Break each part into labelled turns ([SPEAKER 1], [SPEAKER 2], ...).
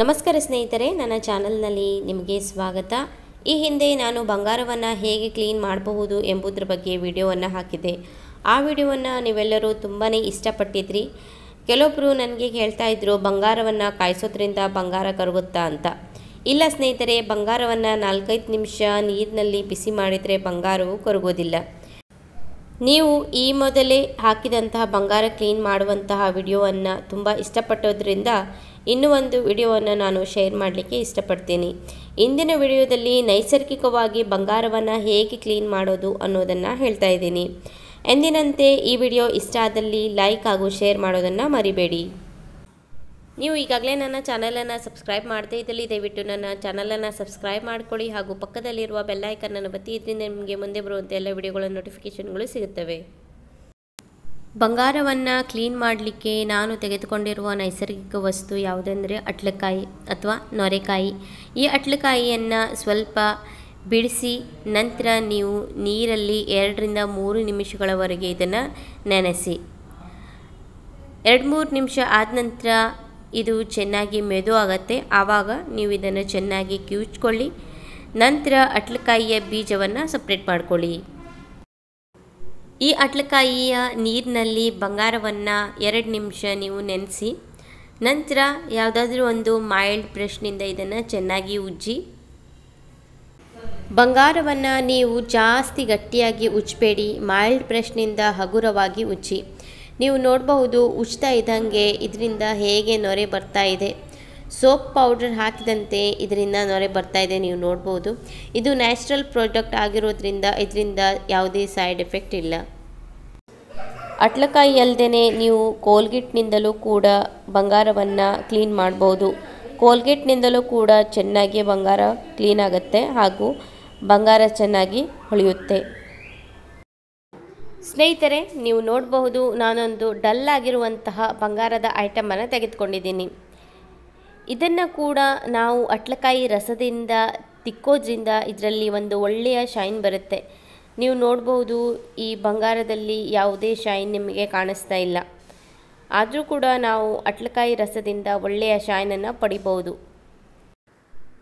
[SPEAKER 1] ನಮಸ್ಕಾರ ಸ್ನೇಹಿತರೆ ನನ್ನ ಚಾನಲ್ನಲ್ಲಿ ನಿಮಗೆ ಸ್ವಾಗತ ಈ ಹಿಂದೆ ನಾನು ಬಂಗಾರವನ್ನು ಹೇಗೆ ಕ್ಲೀನ್ ಮಾಡಬಹುದು ಎಂಬುದರ ಬಗ್ಗೆ ವಿಡಿಯೋವನ್ನು ಹಾಕಿದೆ ಆ ವಿಡಿಯೋವನ್ನು ನೀವೆಲ್ಲರೂ ತುಂಬಾ ಇಷ್ಟಪಟ್ಟಿದ್ರಿ ಕೆಲವೊಬ್ಬರು ನನಗೆ ಹೇಳ್ತಾ ಇದ್ರು ಬಂಗಾರವನ್ನು ಕಾಯಿಸೋದ್ರಿಂದ ಬಂಗಾರ ಕರಗುತ್ತಾ ಅಂತ ಇಲ್ಲ ಸ್ನೇಹಿತರೆ ಬಂಗಾರವನ್ನು ನಾಲ್ಕೈದು ನಿಮಿಷ ನೀರಿನಲ್ಲಿ ಬಿಸಿ ಮಾಡಿದರೆ ಬಂಗಾರವು ಕರಗೋದಿಲ್ಲ ನೀವು ಈ ಮೊದಲೇ ಹಾಕಿದಂತಹ ಬಂಗಾರ ಕ್ಲೀನ್ ಮಾಡುವಂತಹ ವಿಡಿಯೋವನ್ನು ತುಂಬ ಇಷ್ಟಪಟ್ಟೋದ್ರಿಂದ ಇನ್ನೂ ಒಂದು ವಿಡಿಯೋವನ್ನು ನಾನು ಶೇರ್ ಮಾಡಲಿಕ್ಕೆ ಇಷ್ಟಪಡ್ತೀನಿ ಇಂದಿನ ವಿಡಿಯೋದಲ್ಲಿ ನೈಸರ್ಗಿಕವಾಗಿ ಬಂಗಾರವನ್ನು ಹೇಗೆ ಕ್ಲೀನ್ ಮಾಡೋದು ಅನ್ನೋದನ್ನು ಹೇಳ್ತಾ ಇದ್ದೀನಿ ಎಂದಿನಂತೆ ಈ ವಿಡಿಯೋ ಇಷ್ಟ ಆದಲ್ಲಿ ಲೈಕ್ ಹಾಗೂ ಶೇರ್ ಮಾಡೋದನ್ನು ಮರಿಬೇಡಿ ನೀವು ಈಗಾಗಲೇ ನನ್ನ ಚಾನಲನ್ನು ಸಬ್ಸ್ಕ್ರೈಬ್ ಮಾಡದೇ ಇದ್ದಲ್ಲಿ ದಯವಿಟ್ಟು ನನ್ನ ಚಾನಲನ್ನು ಸಬ್ಸ್ಕ್ರೈಬ್ ಮಾಡಿಕೊಳ್ಳಿ ಹಾಗೂ ಪಕ್ಕದಲ್ಲಿರುವ ಬೆಲ್ಲೈಕನ್ನನ್ನು ಬತ್ತಿ ಇದರಿಂದ ನಿಮಗೆ ಮುಂದೆ ಬರುವಂಥ ಎಲ್ಲ ವಿಡಿಯೋಗಳ ನೋಟಿಫಿಕೇಷನ್ಗಳು ಸಿಗುತ್ತವೆ ಬಂಗಾರವನ್ನು ಕ್ಲೀನ್ ಮಾಡಲಿಕ್ಕೆ ನಾನು ತೆಗೆದುಕೊಂಡಿರುವ ನೈಸರ್ಗಿಕ ವಸ್ತು ಯಾವುದೆಂದರೆ ಅಟ್ಲಕಾಯಿ ಅಥವಾ ನೊರೆಕಾಯಿ ಈ ಅಟ್ಲಕಾಯಿಯನ್ನು ಸ್ವಲ್ಪ ಬಿಡಿಸಿ ನಂತರ ನೀವು ನೀರಲ್ಲಿ ಎರಡರಿಂದ ಮೂರು ನಿಮಿಷಗಳವರೆಗೆ ಇದನ್ನು ನೆನೆಸಿ ಎರಡು ಮೂರು ನಿಮಿಷ ಆದ ನಂತರ ಇದು ಚೆನ್ನಾಗಿ ಮೆದು ಆಗುತ್ತೆ ಆವಾಗ ನೀವು ಇದನ್ನು ಚೆನ್ನಾಗಿ ಕಿವುಚ್ಕೊಳ್ಳಿ ನಂತರ ಅಟ್ಲಕಾಯಿಯ ಬೀಜವನ್ನು ಸಪ್ರೇಟ್ ಮಾಡ್ಕೊಳ್ಳಿ ಈ ಅಟ್ಲಕಾಯಿಯ ನೀರಿನಲ್ಲಿ ಬಂಗಾರವನ್ನು ಎರಡು ನಿಮಿಷ ನೀವು ನೆನೆಸಿ ನಂತರ ಯಾವುದಾದ್ರೂ ಒಂದು ಮೈಲ್ಡ್ ಬ್ರಷ್ನಿಂದ ಇದನ್ನು ಚೆನ್ನಾಗಿ ಉಜ್ಜಿ ಬಂಗಾರವನ್ನು ನೀವು ಜಾಸ್ತಿ ಗಟ್ಟಿಯಾಗಿ ಉಜ್ಜಬೇಡಿ ಮೈಲ್ಡ್ ಬ್ರಷ್ನಿಂದ ಹಗುರವಾಗಿ ಉಜ್ಜಿ ನೀವು ನೋಡಬಹುದು ಉಚಿತ ಇದ್ದಂಗೆ ಇದರಿಂದ ಹೇಗೆ ನೊರೆ ಬರ್ತಾ ಇದೆ ಸೋಪ್ ಪೌಡರ್ ಹಾಕಿದಂತೆ ಇದರಿಂದ ನೊರೆ ಬರ್ತಾ ಇದೆ ನೀವು ನೋಡ್ಬೋದು ಇದು ನ್ಯಾಚುರಲ್ ಪ್ರಾಡಕ್ಟ್ ಆಗಿರೋದ್ರಿಂದ ಇದರಿಂದ ಯಾವುದೇ ಸೈಡ್ ಎಫೆಕ್ಟ್ ಇಲ್ಲ ಅಟ್ಲಕಾಯಿ ಅಲ್ಲದೆ ನೀವು ಕೋಲ್ಗೇಟ್ನಿಂದಲೂ ಕೂಡ ಬಂಗಾರವನ್ನು ಕ್ಲೀನ್ ಮಾಡ್ಬೋದು ಕೋಲ್ಗೇಟ್ನಿಂದಲೂ ಕೂಡ ಚೆನ್ನಾಗಿ ಬಂಗಾರ ಕ್ಲೀನ್ ಆಗುತ್ತೆ ಹಾಗೂ ಬಂಗಾರ ಚೆನ್ನಾಗಿ ಹೊಳೆಯುತ್ತೆ ಸ್ನೇಹಿತರೆ ನೀವು ನೋಡಬಹುದು ನಾನೊಂದು ಡಲ್ ಆಗಿರುವಂತಹ ಬಂಗಾರದ ಐಟಮನ್ನು ತೆಗೆದುಕೊಂಡಿದ್ದೀನಿ ಇದನ್ನು ಕೂಡ ನಾವು ಅಟ್ಲಕಾಯಿ ರಸದಿಂದ ತಿಕ್ಕೋದ್ರಿಂದ ಇದರಲ್ಲಿ ಒಂದು ಒಳ್ಳೆಯ ಶೈನ್ ಬರುತ್ತೆ ನೀವು ನೋಡಬಹುದು ಈ ಬಂಗಾರದಲ್ಲಿ ಯಾವುದೇ ಶೈನ್ ನಿಮಗೆ ಕಾಣಿಸ್ತಾ ಇಲ್ಲ ಆದರೂ ಕೂಡ ನಾವು ಅಟ್ಲಕಾಯಿ ರಸದಿಂದ ಒಳ್ಳೆಯ ಶೈನನ್ನು ಪಡಿಬೋದು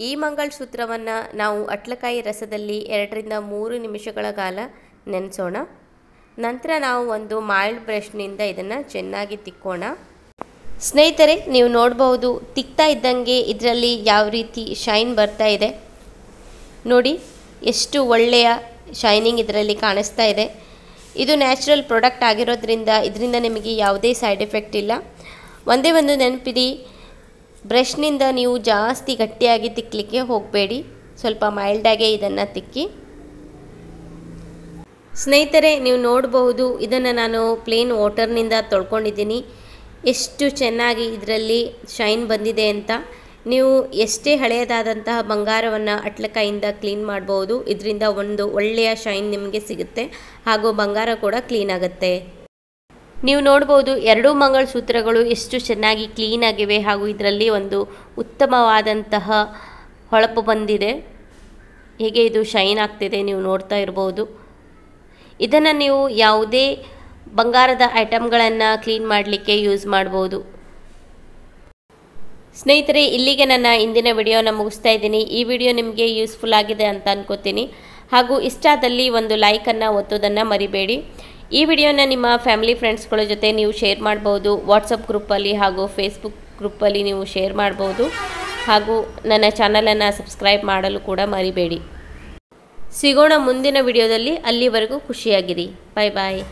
[SPEAKER 1] ಈ ಮಂಗಳ ಸೂತ್ರವನ್ನು ನಾವು ಅಟ್ಲಕಾಯಿ ರಸದಲ್ಲಿ ಎರಡರಿಂದ ಮೂರು ನಿಮಿಷಗಳ ಕಾಲ ನೆನೆಸೋಣ ನಂತರ ನಾವು ಒಂದು ಮಾಲ್ಡ್ ಬ್ರಷ್ನಿಂದ ಇದನ್ನು ಚೆನ್ನಾಗಿ ತಿಕ್ಕೋಣ ಸ್ನೇಹಿತರೆ ನೀವು ನೋಡ್ಬೋದು ತಿಕ್ತಾ ಇದ್ದಂಗೆ ಇದರಲ್ಲಿ ಯಾವ ರೀತಿ ಶೈನ್ ಬರ್ತಾ ಇದೆ ನೋಡಿ ಎಷ್ಟು ಒಳ್ಳೆಯ ಶೈನಿಂಗ್ ಇದರಲ್ಲಿ ಕಾಣಿಸ್ತಾ ಇದೆ ಇದು ನ್ಯಾಚುರಲ್ ಪ್ರಾಡಕ್ಟ್ ಆಗಿರೋದ್ರಿಂದ ಇದರಿಂದ ನಿಮಗೆ ಯಾವುದೇ ಸೈಡ್ ಎಫೆಕ್ಟ್ ಇಲ್ಲ ಒಂದೇ ಒಂದು ನೆನಪಿಡಿ ಬ್ರಷ್ನಿಂದ ನೀವು ಜಾಸ್ತಿ ಗಟ್ಟಿಯಾಗಿ ತಿಕ್ಕಲಿಕ್ಕೆ ಹೋಗಬೇಡಿ ಸ್ವಲ್ಪ ಮೈಲ್ಡಾಗೇ ಇದನ್ನು ತಿಕ್ಕಿ ಸ್ನೇಹಿತರೆ ನೀವು ನೋಡಬಹುದು ಇದನ್ನು ನಾನು ಪ್ಲೇನ್ ವಾಟರ್ನಿಂದ ತೊಳ್ಕೊಂಡಿದ್ದೀನಿ ಎಷ್ಟು ಚೆನ್ನಾಗಿ ಇದರಲ್ಲಿ ಶೈನ್ ಬಂದಿದೆ ಅಂತ ನೀವು ಎಷ್ಟೇ ಹಳೆಯದಾದಂತಹ ಬಂಗಾರವನ್ನು ಅಟ್ಲಕಾಯಿಂದ ಕ್ಲೀನ್ ಮಾಡ್ಬೋದು ಇದರಿಂದ ಒಂದು ಒಳ್ಳೆಯ ಶೈನ್ ನಿಮಗೆ ಸಿಗುತ್ತೆ ಹಾಗೂ ಬಂಗಾರ ಕೂಡ ಕ್ಲೀನ್ ಆಗುತ್ತೆ ನೀವು ನೋಡ್ಬೋದು ಎರಡೂ ಮಂಗಳಸೂತ್ರಗಳು ಎಷ್ಟು ಚೆನ್ನಾಗಿ ಕ್ಲೀನ್ ಆಗಿವೆ ಹಾಗೂ ಇದರಲ್ಲಿ ಒಂದು ಉತ್ತಮವಾದಂತಹ ಹೊಳಪು ಬಂದಿದೆ ಹೇಗೆ ಇದು ಶೈನ್ ಆಗ್ತಿದೆ ನೀವು ನೋಡ್ತಾ ಇರ್ಬೋದು ಇದನ್ನು ನೀವು ಯಾವುದೇ ಬಂಗಾರದ ಐಟಮ್ಗಳನ್ನು ಕ್ಲೀನ್ ಮಾಡಲಿಕ್ಕೆ ಯೂಸ್ ಮಾಡ್ಬೋದು ಸ್ನೇಹಿತರೆ ಇಲ್ಲಿಗೆ ನನ್ನ ಇಂದಿನ ವಿಡಿಯೋನ ಮುಗಿಸ್ತಾ ಇದ್ದೀನಿ ಈ ವಿಡಿಯೋ ನಿಮಗೆ ಯೂಸ್ಫುಲ್ ಆಗಿದೆ ಅಂತ ಅನ್ಕೋತೀನಿ ಹಾಗೂ ಇಷ್ಟದಲ್ಲಿ ಒಂದು ಲೈಕನ್ನು ಒತ್ತೋದನ್ನು ಮರಿಬೇಡಿ ಈ ವಿಡಿಯೋನ ನಿಮ್ಮ ಫ್ಯಾಮಿಲಿ ಫ್ರೆಂಡ್ಸ್ಗಳ ಜೊತೆ ನೀವು ಶೇರ್ ಮಾಡ್ಬೋದು ವಾಟ್ಸಪ್ ಗ್ರೂಪಲ್ಲಿ ಹಾಗೂ ಫೇಸ್ಬುಕ್ ಗ್ರೂಪಲ್ಲಿ ನೀವು ಶೇರ್ ಮಾಡ್ಬೋದು ಹಾಗೂ ನನ್ನ ಚಾನಲನ್ನು ಸಬ್ಸ್ಕ್ರೈಬ್ ಮಾಡಲು ಕೂಡ ಮರಿಬೇಡಿ ಸಿಗೋಣ ಮುಂದಿನ ವಿಡಿಯೋದಲ್ಲಿ ಅಲ್ಲಿವರೆಗೂ ಖುಷಿಯಾಗಿರಿ ಬಾಯ್ ಬಾಯ್